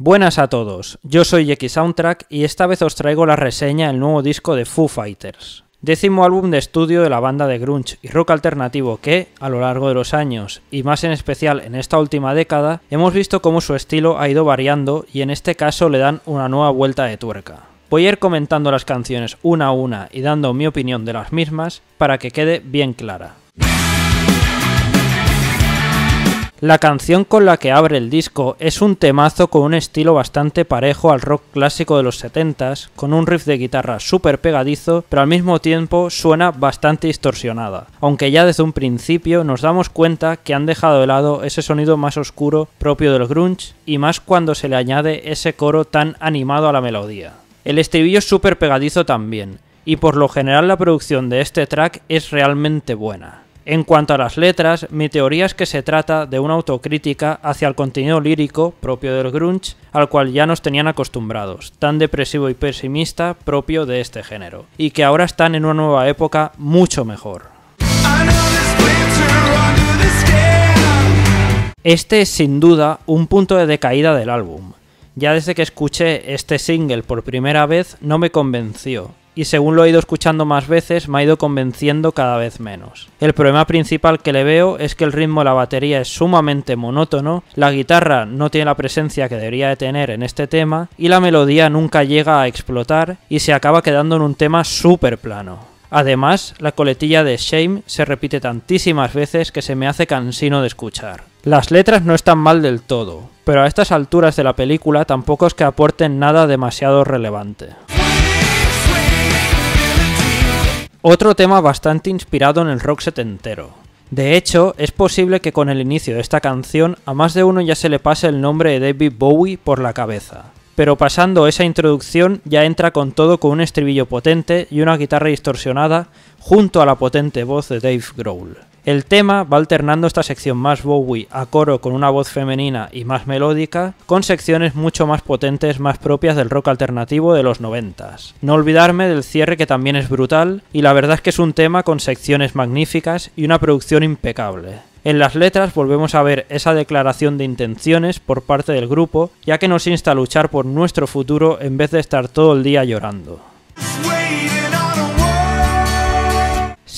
Buenas a todos, yo soy X Soundtrack y esta vez os traigo la reseña del nuevo disco de Foo Fighters, décimo álbum de estudio de la banda de grunge y rock alternativo que, a lo largo de los años, y más en especial en esta última década, hemos visto cómo su estilo ha ido variando y en este caso le dan una nueva vuelta de tuerca. Voy a ir comentando las canciones una a una y dando mi opinión de las mismas para que quede bien clara. La canción con la que abre el disco es un temazo con un estilo bastante parejo al rock clásico de los 70s, con un riff de guitarra súper pegadizo, pero al mismo tiempo suena bastante distorsionada, aunque ya desde un principio nos damos cuenta que han dejado de lado ese sonido más oscuro propio del grunge y más cuando se le añade ese coro tan animado a la melodía. El estribillo es súper pegadizo también, y por lo general la producción de este track es realmente buena. En cuanto a las letras, mi teoría es que se trata de una autocrítica hacia el contenido lírico propio del grunge al cual ya nos tenían acostumbrados, tan depresivo y pesimista propio de este género, y que ahora están en una nueva época mucho mejor. Este es sin duda un punto de decaída del álbum. Ya desde que escuché este single por primera vez no me convenció, y según lo he ido escuchando más veces me ha ido convenciendo cada vez menos. El problema principal que le veo es que el ritmo de la batería es sumamente monótono, la guitarra no tiene la presencia que debería de tener en este tema y la melodía nunca llega a explotar y se acaba quedando en un tema súper plano. Además, la coletilla de Shame se repite tantísimas veces que se me hace cansino de escuchar. Las letras no están mal del todo, pero a estas alturas de la película tampoco es que aporten nada demasiado relevante. Otro tema bastante inspirado en el rock setentero. De hecho, es posible que con el inicio de esta canción a más de uno ya se le pase el nombre de David Bowie por la cabeza. Pero pasando esa introducción ya entra con todo con un estribillo potente y una guitarra distorsionada junto a la potente voz de Dave Grohl. El tema va alternando esta sección más Bowie a coro con una voz femenina y más melódica, con secciones mucho más potentes, más propias del rock alternativo de los noventas. No olvidarme del cierre que también es brutal, y la verdad es que es un tema con secciones magníficas y una producción impecable. En las letras volvemos a ver esa declaración de intenciones por parte del grupo, ya que nos insta a luchar por nuestro futuro en vez de estar todo el día llorando.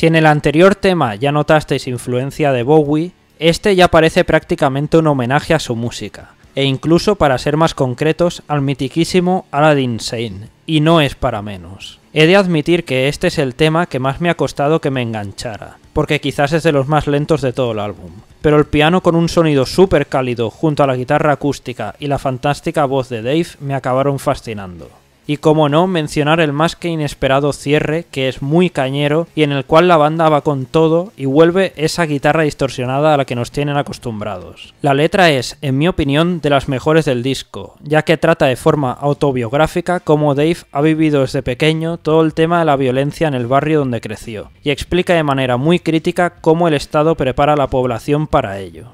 Si en el anterior tema ya notasteis influencia de Bowie, este ya parece prácticamente un homenaje a su música, e incluso para ser más concretos al mitiquísimo Aladdin Sane, y no es para menos. He de admitir que este es el tema que más me ha costado que me enganchara, porque quizás es de los más lentos de todo el álbum, pero el piano con un sonido súper cálido junto a la guitarra acústica y la fantástica voz de Dave me acabaron fascinando y como no mencionar el más que inesperado cierre que es muy cañero y en el cual la banda va con todo y vuelve esa guitarra distorsionada a la que nos tienen acostumbrados. La letra es, en mi opinión, de las mejores del disco, ya que trata de forma autobiográfica cómo Dave ha vivido desde pequeño todo el tema de la violencia en el barrio donde creció, y explica de manera muy crítica cómo el Estado prepara a la población para ello.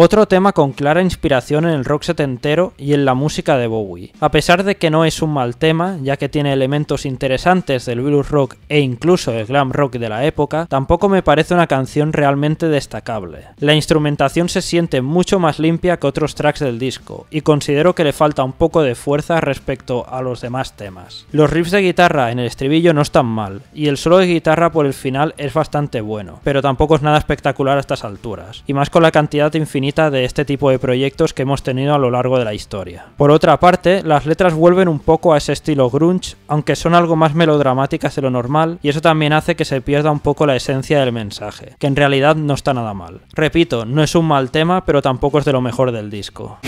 Otro tema con clara inspiración en el rock setentero y en la música de Bowie. A pesar de que no es un mal tema, ya que tiene elementos interesantes del blues rock e incluso el glam rock de la época, tampoco me parece una canción realmente destacable. La instrumentación se siente mucho más limpia que otros tracks del disco, y considero que le falta un poco de fuerza respecto a los demás temas. Los riffs de guitarra en el estribillo no están mal, y el solo de guitarra por el final es bastante bueno, pero tampoco es nada espectacular a estas alturas, y más con la cantidad infinita de este tipo de proyectos que hemos tenido a lo largo de la historia. Por otra parte, las letras vuelven un poco a ese estilo grunge, aunque son algo más melodramáticas de lo normal, y eso también hace que se pierda un poco la esencia del mensaje, que en realidad no está nada mal. Repito, no es un mal tema, pero tampoco es de lo mejor del disco.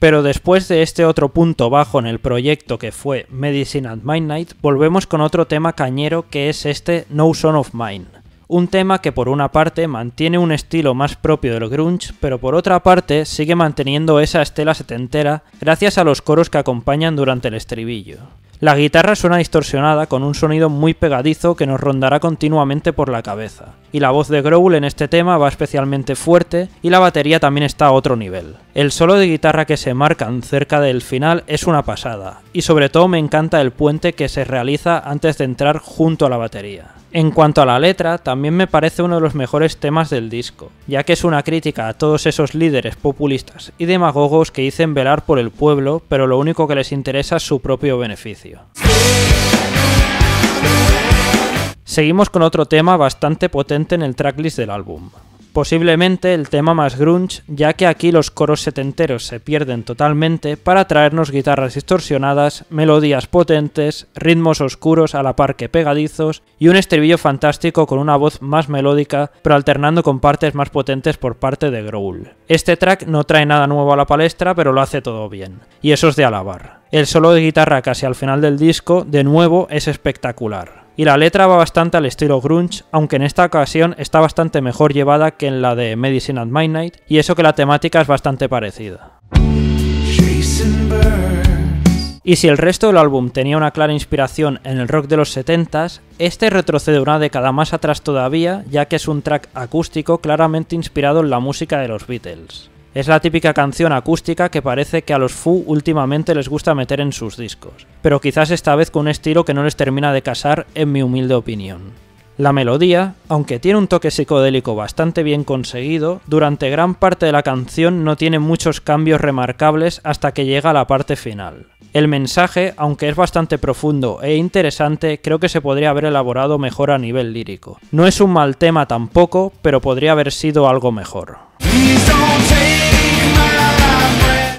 Pero después de este otro punto bajo en el proyecto que fue Medicine at Night, volvemos con otro tema cañero que es este No Son of Mine. Un tema que por una parte mantiene un estilo más propio del grunge, pero por otra parte sigue manteniendo esa estela setentera gracias a los coros que acompañan durante el estribillo. La guitarra suena distorsionada con un sonido muy pegadizo que nos rondará continuamente por la cabeza, y la voz de Growl en este tema va especialmente fuerte y la batería también está a otro nivel. El solo de guitarra que se marcan cerca del final es una pasada, y sobre todo me encanta el puente que se realiza antes de entrar junto a la batería. En cuanto a la letra, también me parece uno de los mejores temas del disco, ya que es una crítica a todos esos líderes populistas y demagogos que dicen velar por el pueblo, pero lo único que les interesa es su propio beneficio. Seguimos con otro tema bastante potente en el tracklist del álbum, posiblemente el tema más grunge, ya que aquí los coros setenteros se pierden totalmente para traernos guitarras distorsionadas, melodías potentes, ritmos oscuros a la par que pegadizos y un estribillo fantástico con una voz más melódica, pero alternando con partes más potentes por parte de Growl. Este track no trae nada nuevo a la palestra, pero lo hace todo bien, y eso es de alabar. El solo de guitarra casi al final del disco, de nuevo, es espectacular y la letra va bastante al estilo grunge, aunque en esta ocasión está bastante mejor llevada que en la de Medicine at Midnight, y eso que la temática es bastante parecida. Y si el resto del álbum tenía una clara inspiración en el rock de los 70s, este retrocede una década más atrás todavía, ya que es un track acústico claramente inspirado en la música de los Beatles. Es la típica canción acústica que parece que a los Foo últimamente les gusta meter en sus discos, pero quizás esta vez con un estilo que no les termina de casar en mi humilde opinión. La melodía, aunque tiene un toque psicodélico bastante bien conseguido, durante gran parte de la canción no tiene muchos cambios remarcables hasta que llega a la parte final. El mensaje, aunque es bastante profundo e interesante, creo que se podría haber elaborado mejor a nivel lírico. No es un mal tema tampoco, pero podría haber sido algo mejor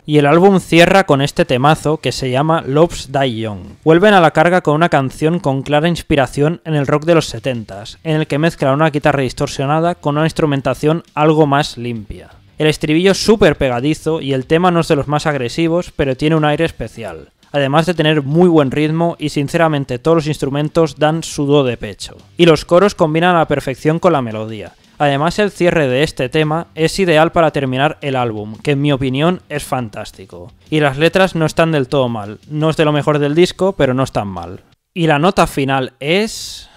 y el álbum cierra con este temazo que se llama Loves Die Young. Vuelven a la carga con una canción con clara inspiración en el rock de los 70s, en el que mezclan una guitarra distorsionada con una instrumentación algo más limpia. El estribillo es súper pegadizo y el tema no es de los más agresivos, pero tiene un aire especial. Además de tener muy buen ritmo y sinceramente todos los instrumentos dan sudo de pecho. Y los coros combinan a la perfección con la melodía, Además, el cierre de este tema es ideal para terminar el álbum, que en mi opinión es fantástico. Y las letras no están del todo mal, no es de lo mejor del disco, pero no están mal. Y la nota final es...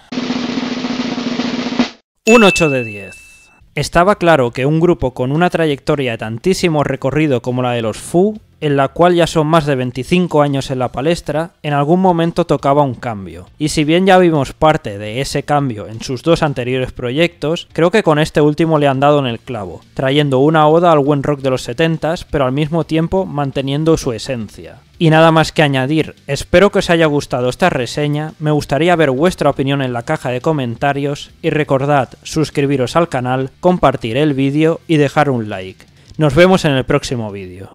Un 8 de 10. Estaba claro que un grupo con una trayectoria de tantísimo recorrido como la de los Foo en la cual ya son más de 25 años en la palestra, en algún momento tocaba un cambio. Y si bien ya vimos parte de ese cambio en sus dos anteriores proyectos, creo que con este último le han dado en el clavo, trayendo una oda al buen rock de los 70s, pero al mismo tiempo manteniendo su esencia. Y nada más que añadir, espero que os haya gustado esta reseña, me gustaría ver vuestra opinión en la caja de comentarios y recordad suscribiros al canal, compartir el vídeo y dejar un like. Nos vemos en el próximo vídeo.